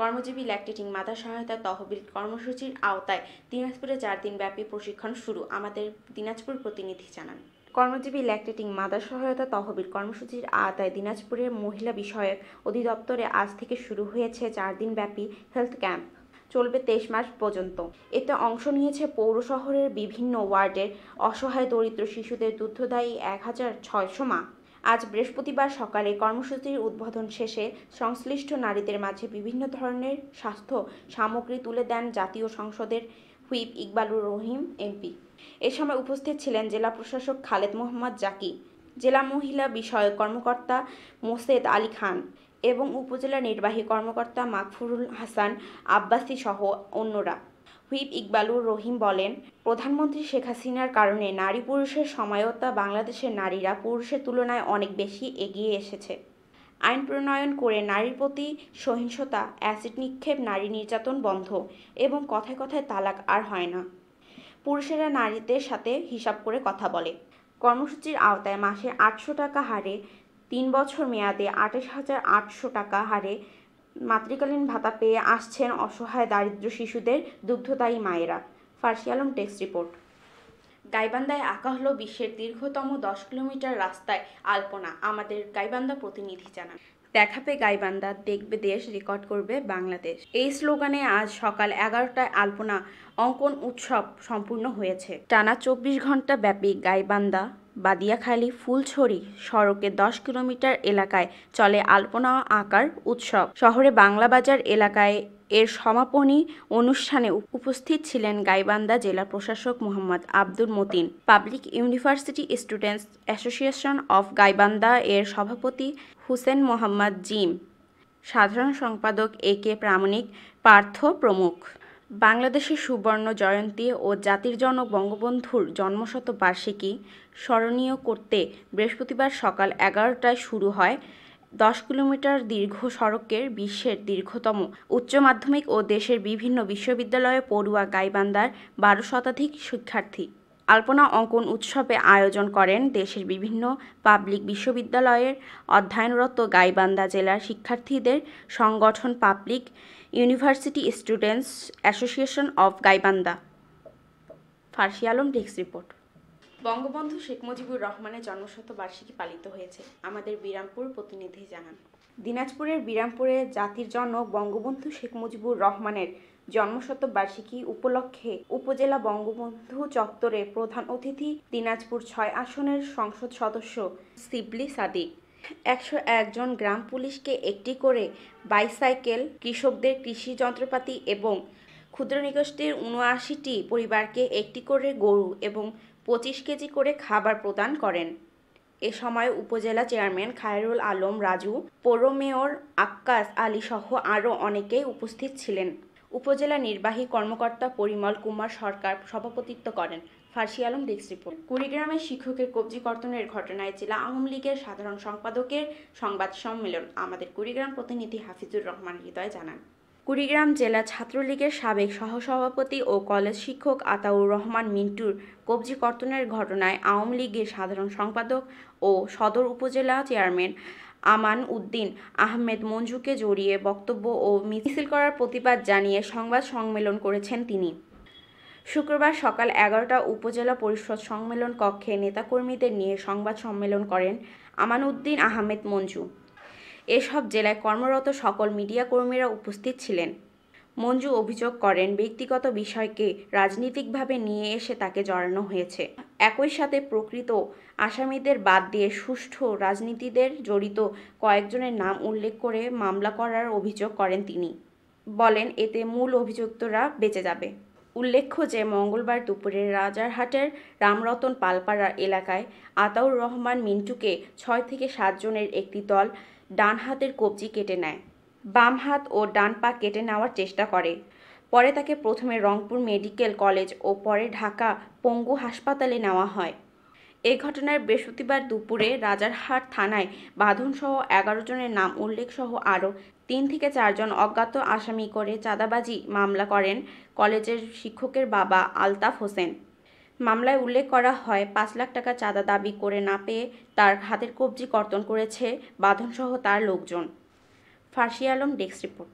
কর্মজীবী ল্যাকটেটিং মাতা সহায়তা তহবিল কর্মসূচির আওতায় দিনাজপুরে চার দিনব্যাপী প্রশিক্ষণ শুরু আমাদের দিনাজপুর প্রতিনিধি জানান কর্মজীবী ল্যাকটেটিং মাদার সহায়তা তহবিল কর্মসূচির আওতায় দিনাজপুরের মহিলা বিষয়ক অধিদপ্তরে আজ থেকে শুরু হয়েছে চার ব্যাপী হেলথ ক্যাম্প চলবে তেইশ মাস পর্যন্ত এতে অংশ নিয়েছে পৌর শহরের বিভিন্ন ওয়ার্ডের অসহায় দরিদ্র শিশুদের দুগ্ধদায়ী এক হাজার ছয়শো মা আজ বৃহস্পতিবার সকালে কর্মসূচির উদ্বোধন শেষে সংশ্লিষ্ট নারীদের মাঝে বিভিন্ন ধরনের স্বাস্থ্য সামগ্রী তুলে দেন জাতীয় সংসদের হুইপ ইকবালুর রহিম এমপি এ সময় উপস্থিত ছিলেন জেলা প্রশাসক খালেদ মোহাম্মদ জাকি জেলা মহিলা বিষয়ক কর্মকর্তা মোসেদ আলী খান এবং উপজেলা নির্বাহী কর্মকর্তা মাকফুরুল হাসান আব্বাসী সহ অন্যরা হুইপ ইকবালুর রহিম বলেন প্রধানমন্ত্রী শেখ হাসিনার কারণে নারী পুরুষের সমায়ত্তা বাংলাদেশের নারীরা পুরুষের তুলনায় অনেক বেশি এগিয়ে এসেছে আইন প্রণয়ন করে নারীর প্রতি সহিংসতা অ্যাসিড নিক্ষেপ নারী নির্যাতন বন্ধ এবং কথায় কথায় তালাক আর হয় না পুরুষেরা নারীদের সাথে হিসাব করে কথা বলে কর্মসূচির আওতায় মাসে আটশো টাকা হারে তিন বছর মেয়াদে আঠাশ হাজার আটশো টাকা হারে মাতৃকালীন ভাতা পেয়ে আসছেন অসহায় দারিদ্র শিশুদের দুগ্ধতায়ী মায়েরা ফার্সি আলম টেক্স রিপোর্ট গাইবান্ধায় আঁকা হলো বিশ্বের দীর্ঘতম দশ কিলোমিটার রাস্তায় আলপনা আমাদের গাইবান্ধা প্রতিনিধি জানান দেখাবে গাইবান্ধা দেখবে দেশ রেকর্ড করবে বাংলাদেশ এই স্লোগানে আজ সকাল এগারোটায় আলপনা অঙ্কন উৎসব সম্পূর্ণ হয়েছে টানা চব্বিশ ঘন্টা ব্যাপী গাইবান্ধা বাদিয়াখালী ফুলছড়ি সড়কে দশ কিলোমিটার এলাকায় চলে আলপনা আঁকার উৎসব শহরে বাংলা বাজার এলাকায় এর সমাপনী অনুষ্ঠানে উপস্থিত ছিলেন গাইবান্ধা জেলা প্রশাসক Mohammad Abdul Matin public university students association of Gaibandha এর সভাপতি হুসেন মোহাম্মদ জিম সাধারণ সম্পাদক এ কে প্রামাণিক পার্থ প্রমুখ বাংলাদেশের সুবর্ণ জয়ন্তী ও জাতির জনক বঙ্গবন্ধুর জন্মশতবার্ষিকী স্মরণীয় করতে বৃহস্পতিবার সকাল এগারোটায় শুরু হয় দশ কিলোমিটার দীর্ঘ সড়কের বিশ্বের দীর্ঘতম উচ্চ মাধ্যমিক ও দেশের বিভিন্ন বিশ্ববিদ্যালয়ে পড়ুয়া গাইবান্ধার বারো শতাধিক শিক্ষার্থী আলপনা অঙ্কন উৎসবে আয়োজন করেন দেশের বিভিন্ন পাবলিক বিশ্ববিদ্যালয়ের অধ্যয়নরত গাইবান্ধা জেলার শিক্ষার্থীদের সংগঠন public university students association of Gaibandha Farsi Alam ডেক্স রিপোর্ট বঙ্গবন্ধু শেখ মুজিবুর রহমানের জন্মশতবার্ষিকী পালিত হয়েছে আমাদের বিরামপুর প্রতিনিধি জানান দিনাজপুরের বিরামপুরে জাতির জনক বঙ্গবন্ধু শেখ মুজিবুর রহমানের জন্মশতবার্ষিকী উপলক্ষে উপজেলা বঙ্গবন্ধু চত্বরে প্রধান অতিথি দিনাজপুর ছয় আসনের সংসদ সদস্য সিবলি সাদিক একশো একজন গ্রাম পুলিশকে একটি করে বাইসাইকেল কৃষকদের কৃষি যন্ত্রপাতি এবং ক্ষুদ্র নিকষ্টের উনআশিটি পরিবারকে একটি করে গরু এবং পঁচিশ কেজি করে খাবার প্রদান করেন এ সময় উপজেলা চেয়ারম্যান খায়রুল আলম রাজু পৌর মেয়র আক্কাস আলী সহ আরও অনেকেই উপস্থিত ছিলেন উপজেলা নির্বাহী কর্মকর্তা পরিমল কুমার সরকার সভাপতিত্ব করেন ফার্সি আলম ডেস্ক রিপোর্ট কুড়িগ্রামের শিক্ষকের কবজি কর্তনের ঘটনায় জেলা আওয়ামী লীগের সাধারণ সম্পাদকের সংবাদ সম্মেলন আমাদের কুড়িগ্রাম প্রতিনিধি হাফিজুর রহমান হৃদয় জানান কুড়িগ্রাম জেলা ছাত্রলীগের সাবেক সহসভাপতি ও কলেজ শিক্ষক আতাউর রহমান মিন্টুর কবজি কর্তনের ঘটনায় আওয়ামী লীগের সাধারণ সম্পাদক ও সদর উপজেলা চেয়ারম্যান আমান উদ্দিন আহমেদ মঞ্জুকে জড়িয়ে বক্তব্য ও মিছিল করার প্রতিবাদ জানিয়ে সংবাদ সম্মেলন করেছেন তিনি শুক্রবার সকাল এগারোটা উপজেলা পরিষদ সম্মেলন কক্ষে নেতাকর্মীদের নিয়ে সংবাদ সম্মেলন করেন আমানউদ্দিন আহমেদ মঞ্জু এসব জেলায় কর্মরত সকল মিডিয়া কর্মীরা উপস্থিত ছিলেন মঞ্জু অভিযোগ করেন ব্যক্তিগত বিষয়কে রাজনৈতিকভাবে নিয়ে এসে তাকে জড়ানো হয়েছে একই সাথে প্রকৃত আসামিদের বাদ দিয়ে সুষ্ঠু রাজনীতিদের জড়িত কয়েকজনের নাম উল্লেখ করে মামলা করার অভিযোগ করেন তিনি বলেন এতে মূল অভিযুক্তরা বেঁচে যাবে উল্লেখ্য যে মঙ্গলবার দুপুরে রাজারহাটের রামরতন পালপাড়া এলাকায় আতাউর রহমান মিন্টুকে ছয় থেকে সাতজনের একটি দল ডান হাতের কবজি কেটে নেয় বাম হাত ও ডান পা কেটে নেওয়ার চেষ্টা করে পরে তাকে প্রথমে রংপুর মেডিকেল কলেজ ও পরে ঢাকা পঙ্গু হাসপাতালে নেওয়া হয় এ ঘটনায় বৃহস্পতিবার দুপুরে রাজারহাট থানায় বাঁধনসহ এগারো জনের নাম উল্লেখসহ আরও তিন থেকে চারজন অজ্ঞাত আসামি করে চাঁদাবাজি মামলা করেন কলেজের শিক্ষকের বাবা আলতাফ হোসেন মামলায় উল্লেখ করা হয় পাঁচ লাখ টাকা চাঁদা দাবি করে না পেয়ে তার হাতের কবজি কর্তন করেছে বাঁধনসহ তার লোকজন ফার্সি আলম ডেস্ক রিপোর্ট